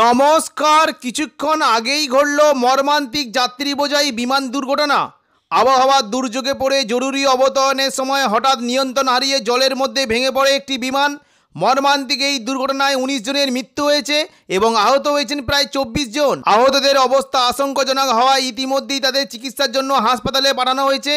নমস্কার কিছুক্ষণ আগেই ঘটল মর্মান্তিক যাত্রী বোঝাই বিমান দুর্ঘটনা আবহাওয়া দুর্যোগে পড়ে জরুরি অবতরণের সময় হঠাৎ নিয়ন্ত্রণ হারিয়ে জলের মধ্যে ভেঙে পড়ে একটি বিমান মর্মান্তিক এই দুর্ঘটনায় উনিশ জনের মৃত্যু হয়েছে এবং আহত হয়েছেন প্রায় চব্বিশ জন আহতদের অবস্থা আশঙ্কাজনক হওয়ায় ইতিমধ্যেই তাদের চিকিৎসার জন্য হাসপাতালে পাঠানো হয়েছে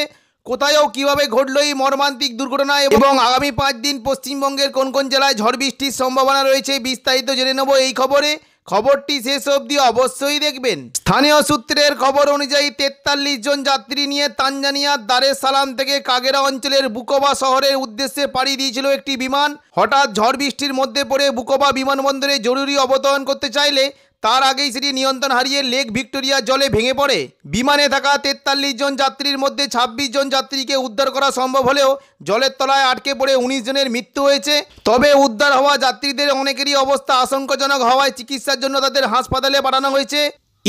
কোথায়ও কিভাবে ঘটল এই মর্মান্তিক দুর্ঘটনা এবং আগামী পাঁচ দিন পশ্চিমবঙ্গের কোন কোন জেলায় ঝড় বৃষ্টির সম্ভাবনা রয়েছে বিস্তারিত জেনে নেব এই খবরে খবরটি শেষ অবধি অবশ্যই দেখবেন স্থানীয় সূত্রের খবর অনুযায়ী তেতাল্লিশ জন যাত্রী নিয়ে তানজানিয়ার দারে সালাম থেকে কাগেরা অঞ্চলের বুকোবা শহরের উদ্দেশ্যে পাড়ি দিয়েছিল একটি বিমান হঠাৎ ঝড় বৃষ্টির মধ্যে পড়ে বুকোবা বিমানবন্দরে জরুরি অবতরণ করতে চাইলে তার আগেই সেটি নিয়ন্ত্রণ হারিয়ে লেক ভিক্টোরিয়া জলে ভেঙে পড়ে বিমানে থাকা তেতাল্লিশ জন যাত্রীর মধ্যে ২৬ জন যাত্রীকে উদ্ধার করা সম্ভব হলেও জলের তলায় আটকে পড়ে ১৯ জনের মৃত্যু হয়েছে তবে উদ্ধার হওয়া যাত্রীদের অনেকেরই অবস্থা আশঙ্কাজনক হওয়ায় চিকিৎসার জন্য তাদের হাসপাতালে পাঠানো হয়েছে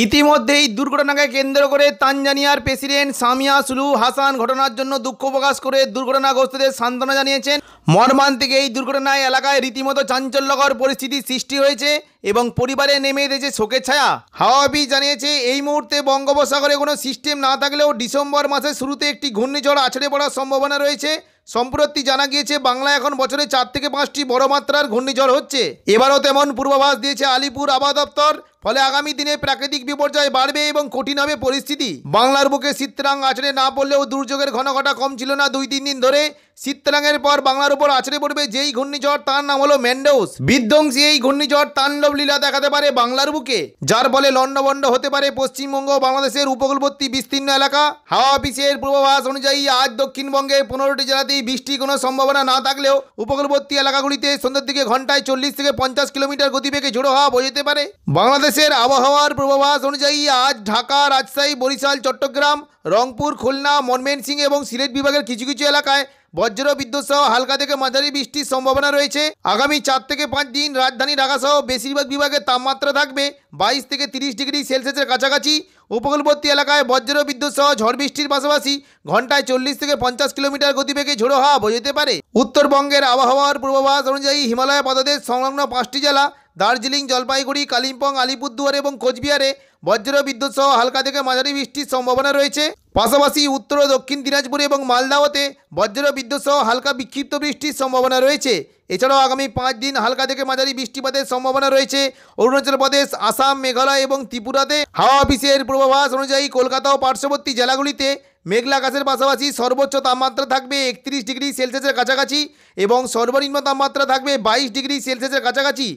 ইতিমধ্যেই দুর্ঘটনাকে কেন্দ্র করে তানজানিয়ার প্রেসিডেন্ট সামিয়া সুলু হাসান ঘটনার জন্য দুঃখ প্রকাশ করে দুর্ঘটনাগ্রস্তদের সান্ত্বনা জানিয়েছেন মর্মান্তিক এই দুর্ঘটনায় এলাকায় রীতিমতো চাঞ্চল্যকর পরিস্থিতি সৃষ্টি হয়েছে এবং পরিবারে নেমে এসেছে শোকের ছায়া হাওয়া জানিয়েছে এই মুহূর্তে বঙ্গোপসাগরে কোনো সিস্টেম না থাকলেও ডিসেম্বর মাসের শুরুতে একটি ঘূর্ণিঝড় আছড়ে পড়ার সম্ভাবনা রয়েছে সম্প্রতি জানা গিয়েছে বাংলা এখন বছরে চার থেকে পাঁচটি বড় মাত্রার ঘূর্ণিঝড় হচ্ছে এবারও তেমন পূর্বাভাস দিয়েছে আলিপুর আবহাওয়া দপ্তর ফলে আগামী দিনে প্রাকৃতিক বিপর্যয় বাড়বে এবং কঠিন হবে পরিস্থিতি বাংলার বুকে শীতরাং আছড়ে না পড়লেও দুর্যোগের ঘনঘটা কম ছিল না দুই তিন দিন ধরে শীতরাঙের পর বাংলার উপর আছড়ে পড়বে যেই ঘূর্ণিঝড় তার নাম হলো ম্যান্ডোস বিধ্বংসী এই ঘূর্ণিঝড় তাণ্ডব লীলা দেখাতে পারে বাংলার বুকে যার ফলে লণ্ডভণ্ড হতে পারে পশ্চিমবঙ্গ বাংলাদেশের উপকূলবর্তী বিস্তীর্ণ এলাকা হাওয়া অফিসের পূর্বাভাস অনুযায়ী আজ দক্ষিণবঙ্গে পনেরোটি জেলাতেই বৃষ্টির কোনো সম্ভাবনা না থাকলেও উপকূলবর্তী এলাকাগুলিতে সন্ধ্যের দিকে ঘন্টায় চল্লিশ থেকে পঞ্চাশ কিলোমিটার গতিবেগে ঝোড়ো হওয়া বোঝাতে পারে বাংলাদেশ দেশের আবহাওয়ার পূর্বাভাস অনুযায়ী আজ ঢাকা রাজশাহী বরিশাল চট্টগ্রাম রংপুর খুলনা মনমেনসিং এবং সিলেট বিভাগের কিছু কিছু এলাকায় বজ্র বিদ্যুৎ সহ হালকা থেকে মাঝারি বৃষ্টির সম্ভাবনা রয়েছে আগামী চার থেকে পাঁচ দিন রাজধানী ঢাকা সহ বেশিরভাগ বিভাগে তাপমাত্রা থাকবে বাইশ থেকে তিরিশ ডিগ্রি সেলসিয়াসের কাছাকাছি উপকূলবর্তী এলাকায় বজ্র বিদ্যুৎ সহ ঝড় বৃষ্টির পাশাপাশি ঘন্টায় চল্লিশ থেকে পঞ্চাশ কিলোমিটার গতিবেগে ঝোড়ো হাওয়া বোঝাতে পারে উত্তরবঙ্গের আবহাওয়ার পূর্বাভাস অনুযায়ী হিমালয় পাদদেশ সংলগ্ন পাঁচটি জেলা দার্জিলিং জলপাইগুড়ি কালিম্পং আলিপুরদুয়ার এবং কোচবিহারে বজ্র বিদ্যুৎ সহ হালকা থেকে মাঝারি বৃষ্টির সম্ভাবনা রয়েছে পাশাপাশি উত্তর ও দক্ষিণ দিনাজপুর এবং মালদাওতে বজ্র বিদ্যুৎ সহ হালকা বিক্ষিপ্ত বৃষ্টির সম্ভাবনা রয়েছে এছাড়াও আগামী পাঁচ দিন হালকা থেকে মাঝারি বৃষ্টিপাতের সম্ভাবনা রয়েছে অরুণাচল প্রদেশ আসাম মেঘালয় এবং ত্রিপুরাতে হাওয়া অফিসের পূর্বাভাস অনুযায়ী কলকাতা ও পার্শ্ববর্তী জেলাগুলিতে মেঘলা আকাশের পাশাপাশি সর্বোচ্চ তাপমাত্রা থাকবে একত্রিশ ডিগ্রি সেলসিয়াসের কাছাকাছি এবং সর্বনিম্ন তাপমাত্রা থাকবে বাইশ ডিগ্রি সেলসিয়াসের কাছাকাছি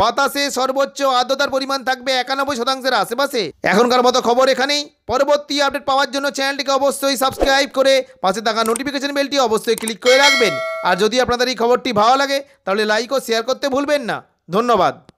বাতাসে সর্বোচ্চ আর্দ্রতার পরিমাণ থাকবে একানব্বই শতাংশের আশেপাশে এখনকার মতো খবর এখানেই পরবর্তী আপডেট পাওয়ার জন্য চ্যানেলটিকে অবশ্যই সাবস্ক্রাইব করে পাশে থাকা নোটিফিকেশন বেলটি অবশ্যই ক্লিক করে রাখবেন আর যদি আপনাদের এই খবরটি ভালো লাগে তাহলে লাইক ও শেয়ার করতে ভুলবেন না ধন্যবাদ